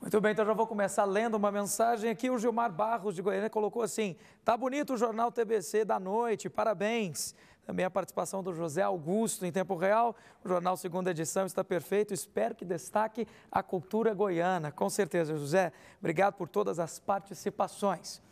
Muito bem, então já vou começar lendo uma mensagem aqui. O Gilmar Barros de Goiânia colocou assim: tá bonito o jornal TBC da noite, parabéns. Também a participação do José Augusto em tempo real. O jornal segunda edição está perfeito. Espero que destaque a cultura goiana. Com certeza, José. Obrigado por todas as participações.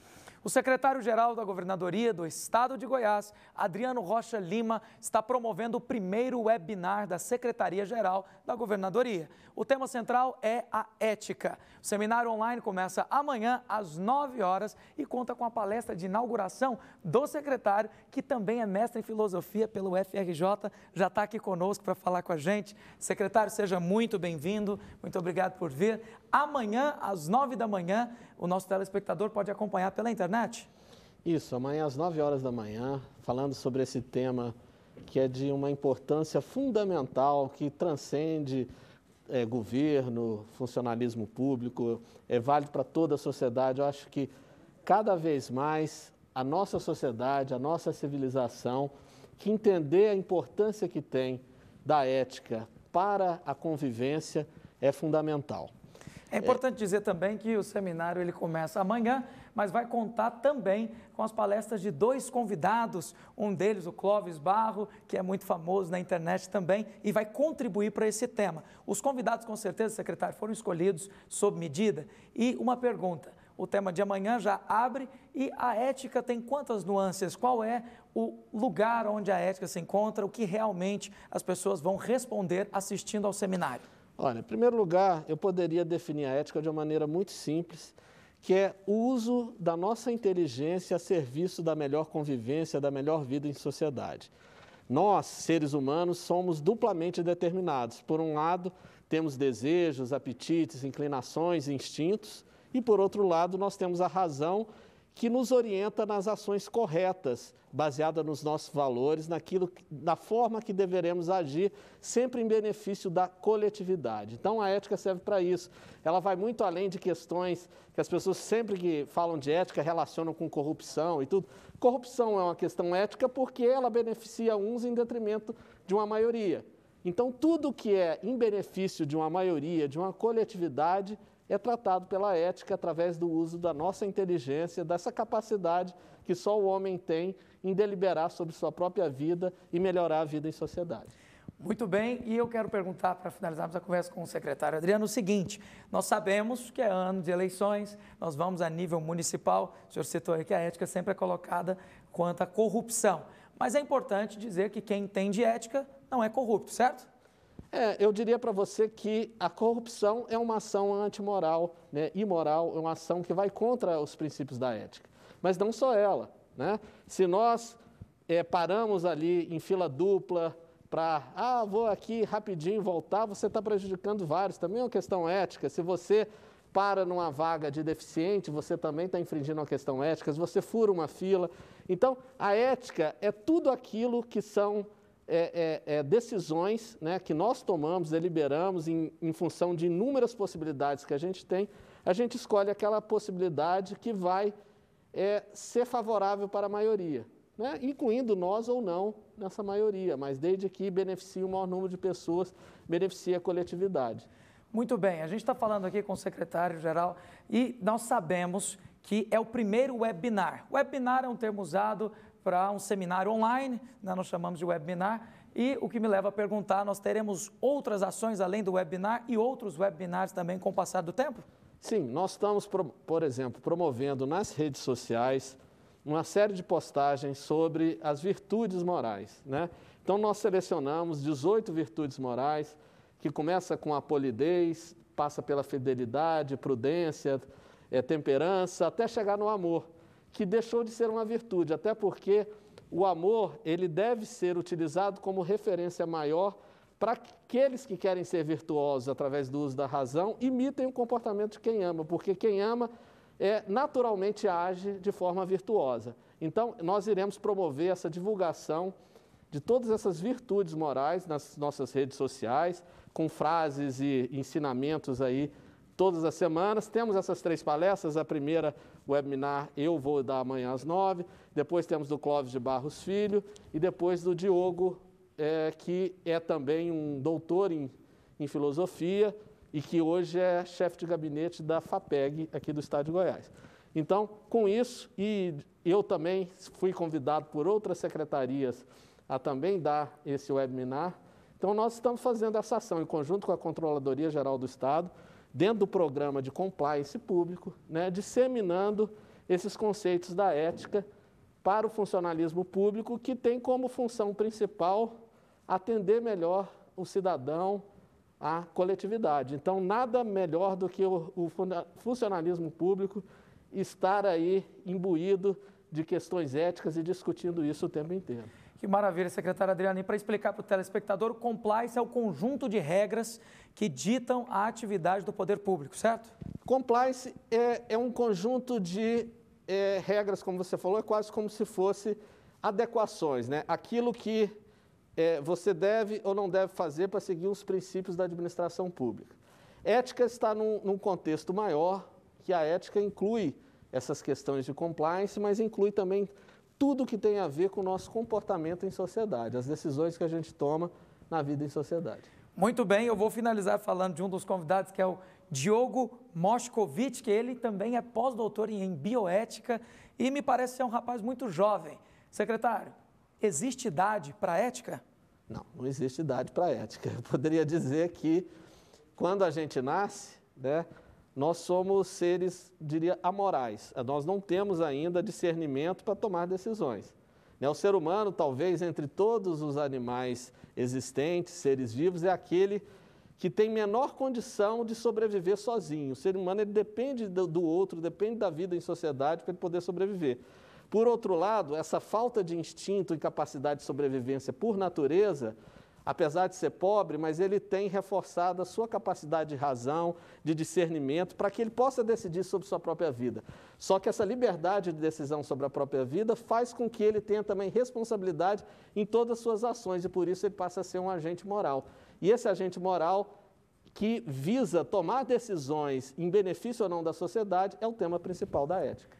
O secretário-geral da Governadoria do Estado de Goiás, Adriano Rocha Lima, está promovendo o primeiro webinar da Secretaria-Geral da Governadoria. O tema central é a ética. O seminário online começa amanhã às 9 horas e conta com a palestra de inauguração do secretário, que também é mestre em filosofia pelo FRJ, já está aqui conosco para falar com a gente. Secretário, seja muito bem-vindo, muito obrigado por vir. Amanhã, às 9 da manhã, o nosso telespectador pode acompanhar pela internet internet? Isso, amanhã às 9 horas da manhã, falando sobre esse tema que é de uma importância fundamental, que transcende é, governo, funcionalismo público, é válido para toda a sociedade. Eu acho que cada vez mais a nossa sociedade, a nossa civilização, que entender a importância que tem da ética para a convivência é fundamental. É importante é. dizer também que o seminário ele começa amanhã, mas vai contar também com as palestras de dois convidados, um deles o Clóvis Barro, que é muito famoso na internet também e vai contribuir para esse tema. Os convidados com certeza, secretário, foram escolhidos sob medida e uma pergunta o tema de amanhã já abre e a ética tem quantas nuances? Qual é o lugar onde a ética se encontra? O que realmente as pessoas vão responder assistindo ao seminário? Olha, em primeiro lugar, eu poderia definir a ética de uma maneira muito simples, que é o uso da nossa inteligência a serviço da melhor convivência, da melhor vida em sociedade. Nós, seres humanos, somos duplamente determinados. Por um lado, temos desejos, apetites, inclinações, instintos, e por outro lado, nós temos a razão que nos orienta nas ações corretas, baseada nos nossos valores, naquilo, na forma que deveremos agir, sempre em benefício da coletividade. Então a ética serve para isso. Ela vai muito além de questões que as pessoas sempre que falam de ética relacionam com corrupção e tudo. Corrupção é uma questão ética porque ela beneficia uns em detrimento de uma maioria. Então tudo que é em benefício de uma maioria, de uma coletividade, é tratado pela ética através do uso da nossa inteligência, dessa capacidade que só o homem tem em deliberar sobre sua própria vida e melhorar a vida em sociedade. Muito bem, e eu quero perguntar, para finalizarmos a conversa com o secretário Adriano, o seguinte: nós sabemos que é ano de eleições, nós vamos a nível municipal, o senhor citou aí que a ética sempre é colocada quanto à corrupção. Mas é importante dizer que quem entende ética não é corrupto, certo? É, eu diria para você que a corrupção é uma ação antimoral, né, imoral, é uma ação que vai contra os princípios da ética. Mas não só ela. Né? Se nós é, paramos ali em fila dupla para, ah, vou aqui rapidinho voltar, você está prejudicando vários. Também é uma questão ética. Se você para numa vaga de deficiente, você também está infringindo uma questão ética, se você fura uma fila. Então, a ética é tudo aquilo que são é, é, é, decisões né, que nós tomamos, deliberamos em, em função de inúmeras possibilidades que a gente tem, a gente escolhe aquela possibilidade que vai é, ser favorável para a maioria, né, incluindo nós ou não nessa maioria, mas desde que beneficie o maior número de pessoas, beneficie a coletividade. Muito bem, a gente está falando aqui com o secretário-geral e nós sabemos que é o primeiro webinar. Webinar é um termo usado para um seminário online, né, nós chamamos de webinar, e o que me leva a perguntar, nós teremos outras ações além do webinar e outros webinars também com o passar do tempo? Sim, nós estamos, por exemplo, promovendo nas redes sociais uma série de postagens sobre as virtudes morais. Né? Então, nós selecionamos 18 virtudes morais, que começa com a polidez, passa pela fidelidade, prudência, é, temperança, até chegar no amor que deixou de ser uma virtude, até porque o amor ele deve ser utilizado como referência maior para aqueles que querem ser virtuosos através do uso da razão, imitem o comportamento de quem ama, porque quem ama é, naturalmente age de forma virtuosa. Então, nós iremos promover essa divulgação de todas essas virtudes morais nas nossas redes sociais, com frases e ensinamentos aí todas as semanas. Temos essas três palestras. A primeira webinar eu vou dar amanhã às nove. Depois temos do Clóvis de Barros Filho e depois do Diogo, é, que é também um doutor em, em filosofia e que hoje é chefe de gabinete da FAPEG aqui do Estado de Goiás. Então, com isso, e eu também fui convidado por outras secretarias a também dar esse webinar. Então, nós estamos fazendo essa ação em conjunto com a Controladoria Geral do Estado, dentro do programa de compliance público, né, disseminando esses conceitos da ética para o funcionalismo público, que tem como função principal atender melhor o cidadão, à coletividade. Então, nada melhor do que o, o funcionalismo público estar aí imbuído de questões éticas e discutindo isso o tempo inteiro. Que maravilha, secretária Adriane. Para explicar para o telespectador, o compliance é o conjunto de regras que ditam a atividade do poder público, certo? Compliance é, é um conjunto de é, regras, como você falou, é quase como se fosse adequações, né? Aquilo que é, você deve ou não deve fazer para seguir os princípios da administração pública. Ética está num, num contexto maior, que a ética inclui essas questões de compliance, mas inclui também tudo que tem a ver com o nosso comportamento em sociedade, as decisões que a gente toma na vida em sociedade. Muito bem, eu vou finalizar falando de um dos convidados que é o Diogo Moscovitch, que ele também é pós-doutor em bioética e me parece ser um rapaz muito jovem. Secretário, existe idade para ética? Não, não existe idade para ética. Eu poderia dizer que quando a gente nasce, né, nós somos seres, diria, amorais. Eh, nós não temos ainda discernimento para tomar decisões. Né, o ser humano, talvez entre todos os animais existentes, seres vivos, é aquele que tem menor condição de sobreviver sozinho. O ser humano ele depende do outro, depende da vida em sociedade para ele poder sobreviver. Por outro lado, essa falta de instinto e capacidade de sobrevivência por natureza apesar de ser pobre, mas ele tem reforçado a sua capacidade de razão, de discernimento, para que ele possa decidir sobre sua própria vida. Só que essa liberdade de decisão sobre a própria vida faz com que ele tenha também responsabilidade em todas as suas ações e por isso ele passa a ser um agente moral. E esse agente moral que visa tomar decisões em benefício ou não da sociedade é o tema principal da ética.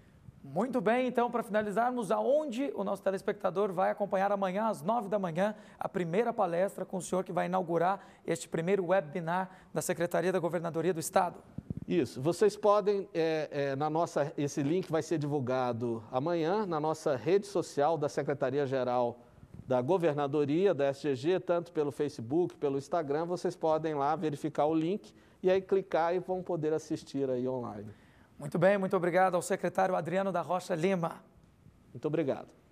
Muito bem, então, para finalizarmos, aonde o nosso telespectador vai acompanhar amanhã, às nove da manhã, a primeira palestra com o senhor que vai inaugurar este primeiro webinar da Secretaria da Governadoria do Estado? Isso, vocês podem, é, é, na nossa, esse link vai ser divulgado amanhã na nossa rede social da Secretaria-Geral da Governadoria, da SGG, tanto pelo Facebook, pelo Instagram, vocês podem lá verificar o link e aí clicar e vão poder assistir aí online. Muito bem, muito obrigado ao secretário Adriano da Rocha Lima. Muito obrigado.